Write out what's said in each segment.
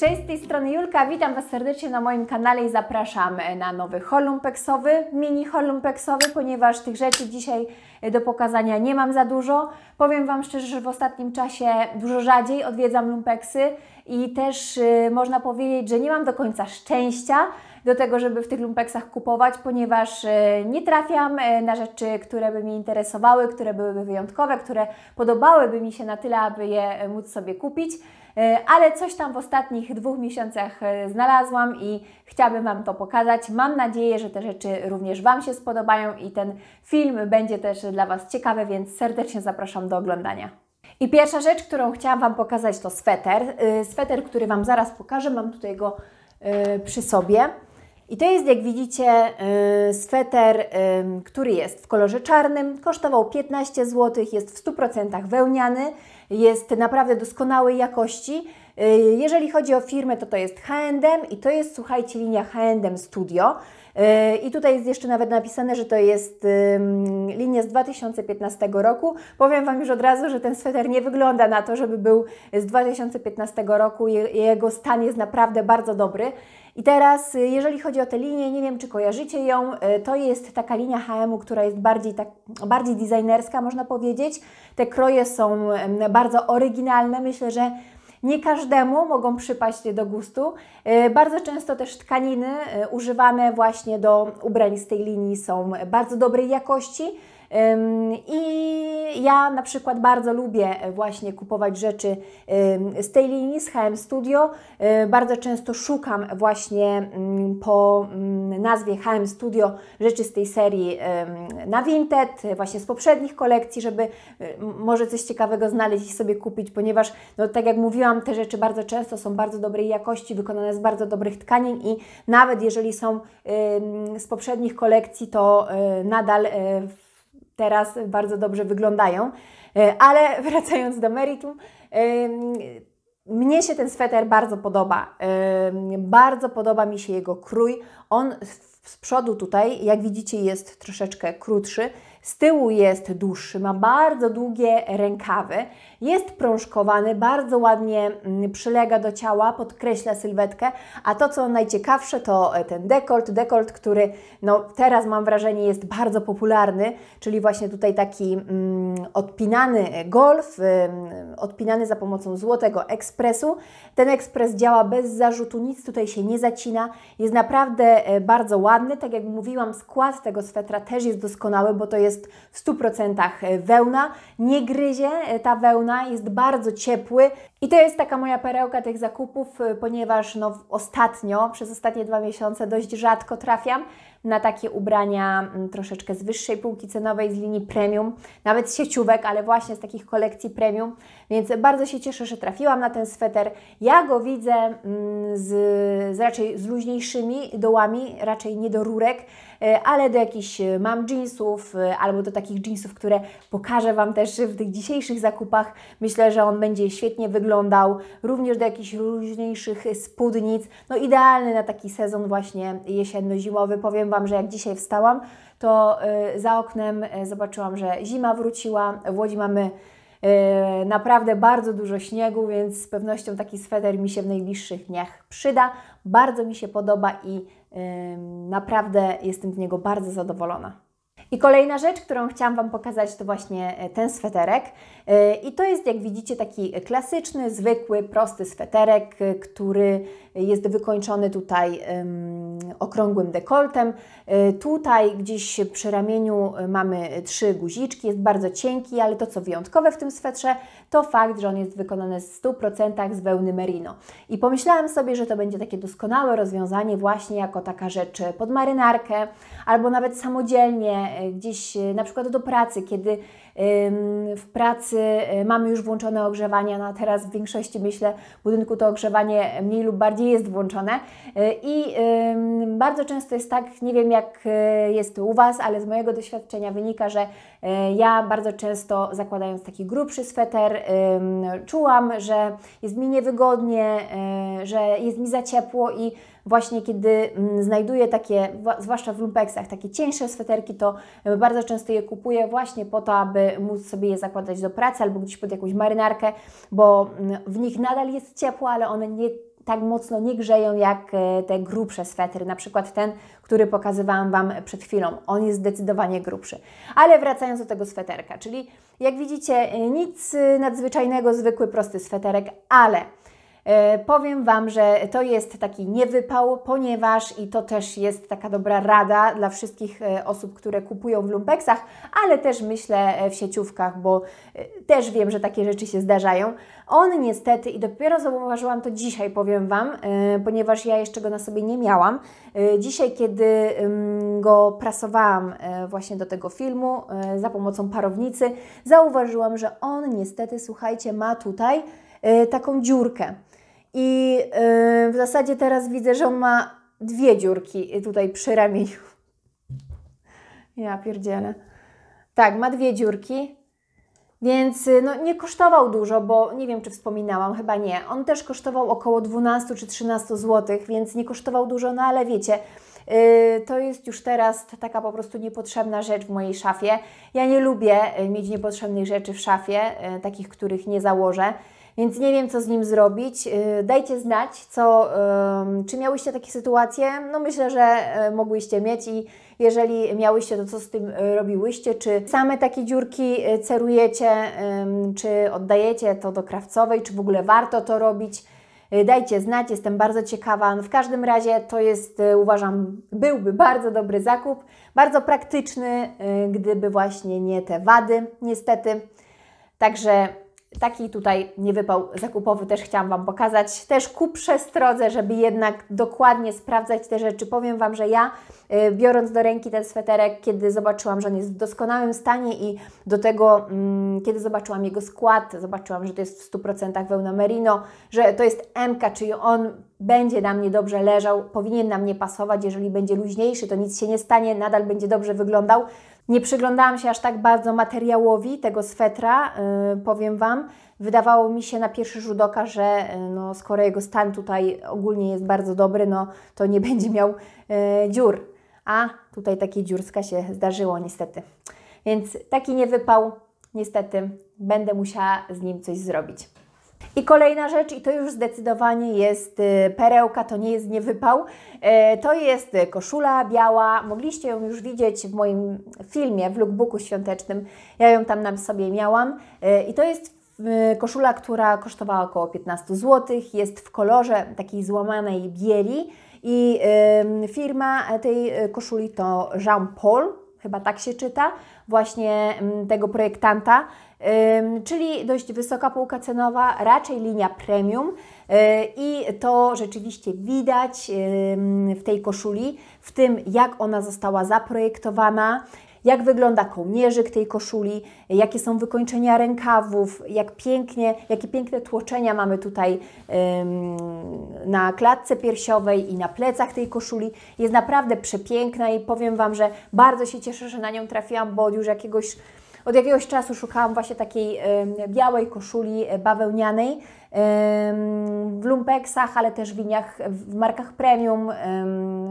Cześć, z tej strony Julka, witam Was serdecznie na moim kanale i zapraszam e, na nowy holumpeksowy, mini holumpeksowy, ponieważ tych rzeczy dzisiaj e, do pokazania nie mam za dużo. Powiem Wam szczerze, że w ostatnim czasie dużo rzadziej odwiedzam lumpeksy i też yy, można powiedzieć, że nie mam do końca szczęścia do tego, żeby w tych lumpeksach kupować, ponieważ yy, nie trafiam yy, na rzeczy, które by mnie interesowały, które byłyby wyjątkowe, które podobałyby mi się na tyle, aby je móc sobie kupić. E, ale coś tam w ostatnich dwóch miesiącach e, znalazłam i chciałabym Wam to pokazać. Mam nadzieję, że te rzeczy również Wam się spodobają i ten film będzie też dla Was ciekawy, więc serdecznie zapraszam do oglądania. I pierwsza rzecz, którą chciałam Wam pokazać to sweter. E, sweter, który Wam zaraz pokażę, mam tutaj go przy sobie. I to jest, jak widzicie, y, sweter, y, który jest w kolorze czarnym. Kosztował 15 zł, jest w 100% wełniany, jest naprawdę doskonałej jakości. Y, jeżeli chodzi o firmę, to to jest H&M i to jest, słuchajcie, linia H&M Studio. Y, I tutaj jest jeszcze nawet napisane, że to jest linia z 2015 roku. Powiem Wam już od razu, że ten sweter nie wygląda na to, żeby był z 2015 roku. Jego stan jest naprawdę bardzo dobry. I teraz, y, jeżeli chodzi o tę linię, nie wiem, czy kojarzycie ją, to jest taka linia hm która jest bardziej, tak, bardziej designerska, można powiedzieć. Te kroje są bardzo oryginalne. Myślę, że nie każdemu mogą przypaść do gustu. E, bardzo często też tkaniny e, używane właśnie do ubrań z tej linii są bardzo dobrej jakości i ja na przykład bardzo lubię e, właśnie kupować rzeczy z tej linii, z HM Studio. E, bardzo często szukam właśnie mm, po mm, nazwie HM Studio rzeczy z tej serii na Vinted, właśnie z poprzednich kolekcji, żeby e, może coś ciekawego znaleźć i sobie kupić, ponieważ no, tak jak mówiłam, te rzeczy bardzo często są bardzo dobrej jakości, wykonane z bardzo dobrych tkanin i nawet jeżeli są z poprzednich kolekcji, to nadal w teraz bardzo dobrze wyglądają. E, ale wracając do meritum, e, mnie się ten sweter bardzo podoba. E, bardzo podoba mi się jego krój. On z przodu tutaj, jak widzicie, jest troszeczkę krótszy z tyłu jest dłuższy, ma bardzo długie rękawy, jest prążkowany, bardzo ładnie mm, przylega do ciała, podkreśla sylwetkę, a to co najciekawsze to e, ten dekolt, dekolt, który no, teraz mam wrażenie jest bardzo popularny, czyli właśnie tutaj taki mm, odpinany e, golf, mm, odpinany za pomocą złotego ekspresu. Ten ekspres działa bez zarzutu, nic tutaj się nie zacina, jest naprawdę bardzo ładny, tak jak mówiłam, skład tego swetra też jest doskonały, bo to jest jest w 100% e, wełna, nie gryzie e, ta wełna, jest bardzo ciepły i to jest taka moja perełka tych zakupów, e, ponieważ no, ostatnio, przez ostatnie dwa miesiące dość rzadko trafiam na takie ubrania mm, troszeczkę z wyższej półki cenowej, z linii premium, nawet z sieciówek, ale właśnie z takich kolekcji premium, więc bardzo się cieszę, że trafiłam na ten sweter. Ja go widzę mm, z, z raczej z luźniejszymi dołami, raczej nie do rurek, e, ale do jakichś e, mam jeansów e, albo do takich jeansów, które pokażę Wam też w tych dzisiejszych zakupach. Myślę, że on będzie świetnie wyglądał, również do jakichś luźniejszych spódnic. No idealny na taki sezon właśnie jesienno-zimowy, powiem powiem Wam, że jak dzisiaj wstałam, to y, za oknem y, zobaczyłam, że zima wróciła. W Łodzi mamy y, naprawdę bardzo dużo śniegu, więc z pewnością taki sweter mi się w najbliższych dniach przyda. Bardzo mi się podoba i naprawdę jestem z niego bardzo zadowolona. I kolejna rzecz, którą chciałam Wam pokazać, to właśnie e, ten sweterek. E, I to jest, jak widzicie, taki klasyczny, zwykły, prosty sweterek, e, który jest wykończony tutaj okrągłym dekoltem. E, tutaj gdzieś przy ramieniu mamy trzy guziczki, jest bardzo cienki, ale to co wyjątkowe w tym swetrze, to fakt, że on jest wykonany w 100% z wełny merino. I pomyślałam sobie, że to będzie takie doskonałe rozwiązanie właśnie jako taka rzecz pod marynarkę, albo nawet samodzielnie gdzieś na przykład do pracy, kiedy w pracy y, mamy już włączone ogrzewanie, no teraz w większości myślę budynku to ogrzewanie mniej lub bardziej jest włączone y, i bardzo często jest tak, nie wiem jak y, jest u Was, ale z mojego doświadczenia wynika, że ja bardzo często zakładając taki grubszy sweter czułam, że jest mi niewygodnie, że jest mi za ciepło i właśnie kiedy mm, znajduję takie, zwłaszcza w lumpeksach, takie cieńsze sweterki, to bardzo często je kupuję właśnie po to, aby móc sobie je zakładać do pracy albo gdzieś pod jakąś marynarkę, bo mm, w nich nadal jest ciepło, ale one nie tak mocno nie grzeją jak e, te grubsze swetry, na przykład ten, który pokazywałam Wam przed chwilą. On jest zdecydowanie grubszy. Ale wracając do tego sweterka, czyli jak widzicie, e, nic e, nadzwyczajnego, zwykły, prosty sweterek, ale E, powiem Wam, że to jest taki niewypał, ponieważ i to też jest taka dobra rada dla wszystkich e, osób, które kupują w lumpeksach, ale też myślę e, w sieciówkach, bo też wiem, że takie rzeczy się zdarzają. On niestety, i dopiero zauważyłam to dzisiaj, powiem Wam, ponieważ ja jeszcze go na sobie nie miałam. Dzisiaj, kiedy go prasowałam właśnie do tego filmu za pomocą parownicy, zauważyłam, że on niestety, słuchajcie, ma tutaj taką dziurkę. I y, w zasadzie teraz widzę, że on ma dwie dziurki y, tutaj przy ramieniu. Ja pierdzielę. Tak, ma dwie dziurki. Więc y, no, nie kosztował dużo, bo nie wiem, czy wspominałam, chyba nie. On też kosztował około 12 czy 13 zł, więc nie kosztował dużo, no ale wiecie, yy, to jest już teraz taka po prostu niepotrzebna rzecz w mojej szafie. Ja nie lubię mieć niepotrzebnych rzeczy w szafie, yy, takich, których nie założę więc nie wiem, co z nim zrobić. Y, dajcie znać, co, czy miałyście takie sytuacje. No myślę, że y, mogłyście mieć i jeżeli miałyście, to co z tym y, robiłyście? Czy same takie dziurki cerujecie, czy oddajecie to do krawcowej, czy w ogóle warto to robić? Dajcie znać, jestem bardzo ciekawa. No, w każdym razie to jest, uważam, byłby bardzo dobry zakup, bardzo praktyczny, gdyby właśnie nie te wady, niestety. Także Taki tutaj niewypał zakupowy też chciałam Wam pokazać. Też ku przestrodze, żeby jednak dokładnie sprawdzać te rzeczy. Powiem Wam, że ja y, biorąc do ręki ten sweterek, kiedy zobaczyłam, że on jest w doskonałym stanie i do tego, mm, kiedy zobaczyłam jego skład, zobaczyłam, że to jest w 100% wełna merino, że to jest MK, czyli on będzie na mnie dobrze leżał, powinien na mnie pasować. Jeżeli będzie luźniejszy, to nic się nie stanie, nadal będzie dobrze wyglądał nie przyglądałam się aż tak bardzo materiałowi tego swetra, y, powiem Wam. Wydawało mi się na pierwszy rzut oka, że y, no, skoro jego stan tutaj ogólnie jest bardzo dobry, no, to nie będzie miał y, dziur. A tutaj takie dziurska się zdarzyło niestety. Więc taki wypał, niestety, będę musiała z nim coś zrobić. I kolejna rzecz, i to już zdecydowanie jest y, perełka, to nie jest niewypał, y, to jest koszula biała. Mogliście ją już widzieć w moim filmie, w lookbooku świątecznym. Ja ją tam na sobie miałam. Y, I to jest koszula, która kosztowała około 15 zł, jest w kolorze takiej złamanej bieli. I firma tej koszuli to Jean Paul, chyba tak się czyta, właśnie mm, tego projektanta czyli dość wysoka półka cenowa, raczej linia premium y, i to rzeczywiście widać w tej koszuli, w tym jak ona została zaprojektowana, jak wygląda kołnierzyk tej koszuli, jakie są wykończenia rękawów, jak pięknie, jakie piękne tłoczenia mamy tutaj na klatce piersiowej i na plecach tej koszuli. Jest naprawdę przepiękna i powiem Wam, że bardzo się cieszę, że na nią trafiłam, bo już jakiegoś od jakiegoś czasu szukałam właśnie takiej białej koszuli e, bawełnianej, w lumpeksach, ale też winiach w markach premium,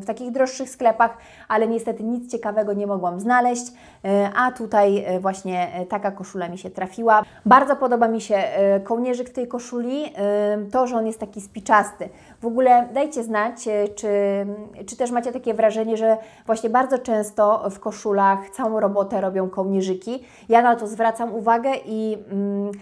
w takich droższych sklepach, ale niestety nic ciekawego nie mogłam znaleźć, e, a tutaj e, właśnie e, taka koszula mi się trafiła. Bardzo podoba mi się kołnierzyk tej koszuli, to, że on jest taki spiczasty. W ogóle dajcie znać, czy, czy też macie takie wrażenie, że właśnie bardzo często w koszulach całą robotę robią kołnierzyki. Ja na to zwracam uwagę i... Mm,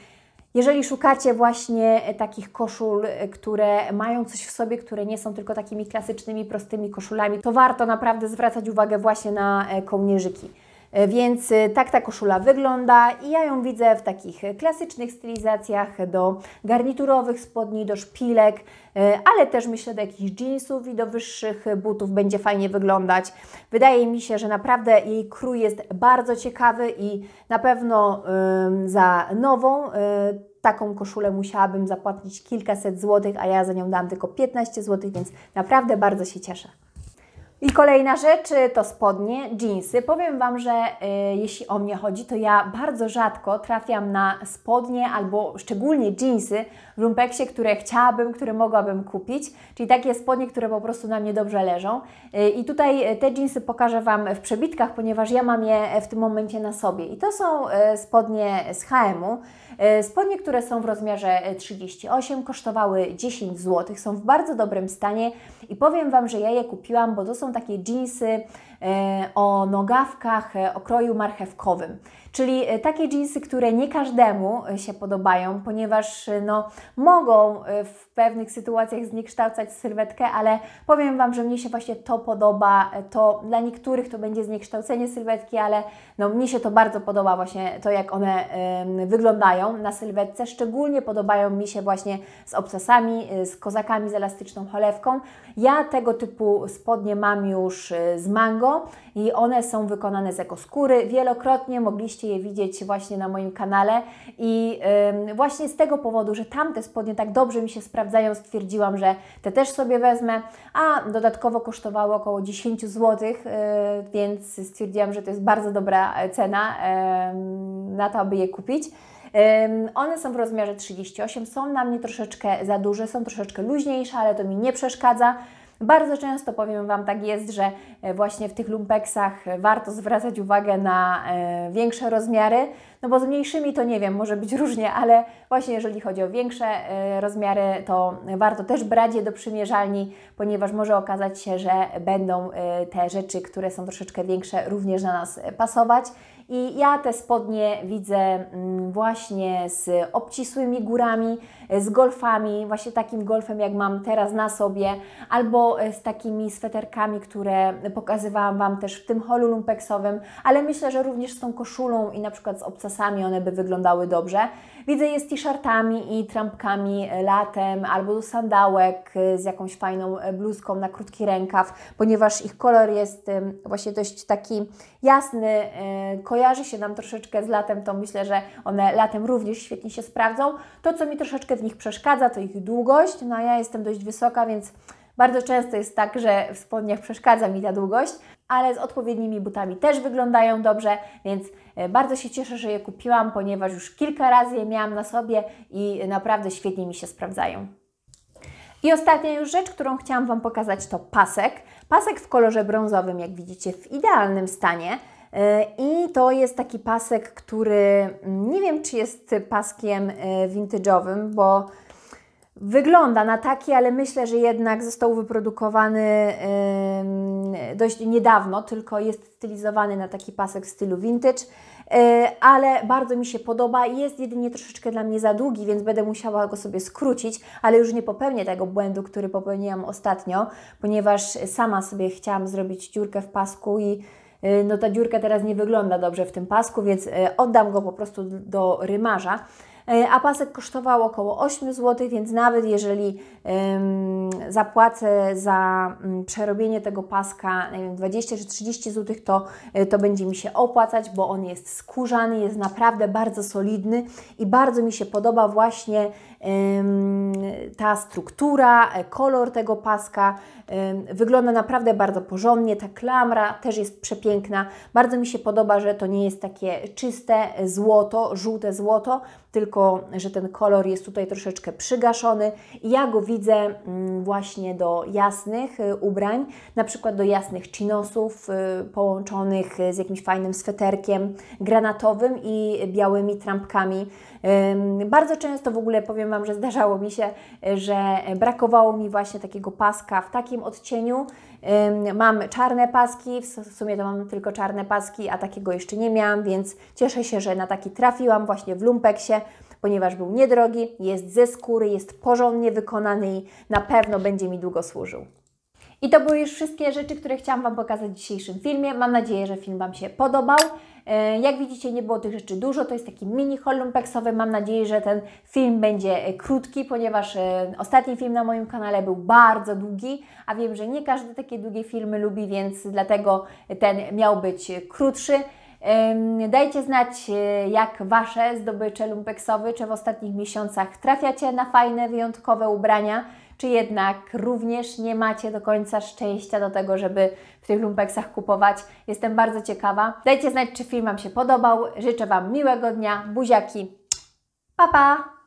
jeżeli szukacie właśnie e, takich koszul, e, które mają coś w sobie, które nie są tylko takimi klasycznymi, prostymi koszulami, to warto naprawdę zwracać uwagę właśnie na e, kołnierzyki. E, więc e, tak ta koszula wygląda i ja ją widzę w takich klasycznych stylizacjach do garniturowych spodni, do szpilek, e, ale też myślę do jakichś jeansów i do wyższych butów będzie fajnie wyglądać. Wydaje mi się, że naprawdę jej krój jest bardzo ciekawy i na pewno za nową taką koszulę musiałabym zapłacić kilkaset złotych, a ja za nią dałam tylko 15 złotych, więc naprawdę bardzo się cieszę. I kolejna rzecz y, to spodnie, jeansy. Powiem Wam, że y, jeśli o mnie chodzi, to ja bardzo rzadko trafiam na spodnie albo szczególnie jeansy w lumpeksie, które chciałabym, które mogłabym kupić, czyli takie spodnie, które po prostu na mnie dobrze leżą. Y, I tutaj y, te jeansy pokażę Wam w przebitkach, ponieważ ja mam je w tym momencie na sobie. I to są y, spodnie z HM-u. E, spodnie, które są w rozmiarze 38, e, kosztowały 10 zł, są w bardzo dobrym stanie i powiem Wam, że ja je kupiłam, bo to są takie jeansy E, o nogawkach e, o kroju marchewkowym, czyli e, takie dżinsy, które nie każdemu się podobają, ponieważ no, mogą w pewnych sytuacjach zniekształcać sylwetkę, ale powiem Wam, że mnie się właśnie to podoba. To dla niektórych to będzie zniekształcenie sylwetki, ale no, mnie się to bardzo podoba właśnie to, jak one y, wyglądają na sylwetce. Szczególnie podobają mi się właśnie z obcasami, z kozakami z elastyczną cholewką. Ja tego typu spodnie mam już z mango, i one są wykonane z ekoskóry. Wielokrotnie mogliście je widzieć właśnie na moim kanale i yy, właśnie z tego powodu, że tamte spodnie tak dobrze mi się sprawdzają, stwierdziłam, że te też sobie wezmę, a dodatkowo kosztowały około 10 zł, yy, więc stwierdziłam, że to jest bardzo dobra cena yy, na to, aby je kupić. One są w rozmiarze 38, są na mnie troszeczkę za duże, są troszeczkę luźniejsze, ale to mi nie przeszkadza. Bardzo często, powiem Wam, tak jest, że e, właśnie w tych lumpeksach e, warto zwracać uwagę na e, większe rozmiary, no bo z mniejszymi to nie wiem, może być różnie, ale właśnie jeżeli chodzi o większe rozmiary, to warto też brać je do przymierzalni, ponieważ może okazać się, że będą te rzeczy, które są troszeczkę większe, również na nas pasować. I ja te spodnie widzę mm, właśnie z obcisłymi górami, E, z golfami, właśnie takim golfem jak mam teraz na sobie, albo e, z takimi sweterkami, które pokazywałam Wam też w tym holu lumpeksowym, ale myślę, że również z tą koszulą i na przykład z obcasami one by wyglądały dobrze. Widzę je z t-shirtami i trampkami e, latem, albo do sandałek z jakąś fajną bluzką na krótki rękaw, ponieważ ich kolor jest właśnie dość taki jasny, kojarzy się nam troszeczkę z latem, to myślę, że one latem również świetnie się sprawdzą. To, co mi troszeczkę w nich przeszkadza, to ich długość. No a ja jestem dość wysoka, więc bardzo często jest tak, że w spodniach przeszkadza mi ta długość, ale z odpowiednimi butami też wyglądają dobrze, więc e, bardzo się cieszę, że je kupiłam, ponieważ już kilka razy je miałam na sobie i naprawdę świetnie mi się sprawdzają. I ostatnia już rzecz, którą chciałam Wam pokazać, to pasek. Pasek w kolorze brązowym, jak widzicie, w idealnym stanie. I to jest taki pasek, który nie wiem, czy jest paskiem e, vintage'owym, bo wygląda na taki, ale myślę, że jednak został wyprodukowany dość niedawno, tylko jest stylizowany na taki pasek w stylu vintage, e, ale bardzo mi się podoba. Jest jedynie troszeczkę dla mnie za długi, więc będę musiała go sobie skrócić, ale już nie popełnię tego błędu, który popełniłam ostatnio, ponieważ sama sobie chciałam zrobić dziurkę w pasku i Y, no ta dziurka teraz nie wygląda dobrze w tym pasku, więc y, oddam go po prostu do rymarza. E, a pasek kosztował około 8 zł, więc nawet jeżeli zapłacę za mm, przerobienie tego paska nie wiem, 20 czy 30 zł, to, e, to będzie mi się opłacać, bo on jest skórzany, jest naprawdę bardzo solidny i bardzo mi się podoba właśnie ta struktura, e, kolor tego paska. Wygląda naprawdę bardzo porządnie, ta klamra też jest przepiękna. Bardzo mi się podoba, że to nie jest takie czyste złoto, żółte złoto, tylko tylko, że ten kolor jest tutaj troszeczkę przygaszony. Ja go widzę mm, właśnie do jasnych y, ubrań, na przykład do jasnych chinosów y, połączonych y, z jakimś fajnym sweterkiem granatowym i białymi trampkami. Bardzo często w ogóle powiem Wam, że zdarzało mi się, że brakowało mi właśnie takiego paska w takim odcieniu, Mam czarne paski, w sumie to mam tylko czarne paski, a takiego jeszcze nie miałam, więc cieszę się, że na taki trafiłam właśnie w lumpeksie, ponieważ był niedrogi, jest ze skóry, jest porządnie wykonany i na pewno będzie mi długo służył. I to były już wszystkie rzeczy, które chciałam Wam pokazać w dzisiejszym filmie. Mam nadzieję, że film Wam się podobał. E, jak widzicie, nie było tych rzeczy dużo, to jest taki mini haul Mam nadzieję, że ten film będzie e, krótki, ponieważ e, ostatni film na moim kanale był bardzo długi, a wiem, że nie każdy takie długie filmy lubi, więc dlatego ten miał być krótszy. Dajcie znać, jak Wasze zdobycze lumpeksowe, czy w ostatnich miesiącach trafiacie na fajne, wyjątkowe ubrania, czy jednak również nie macie do końca szczęścia do tego, żeby w tych lumpeksach kupować. Jestem bardzo ciekawa. Dajcie znać, czy film Wam się podobał. Życzę Wam miłego dnia. Buziaki. Pa, pa!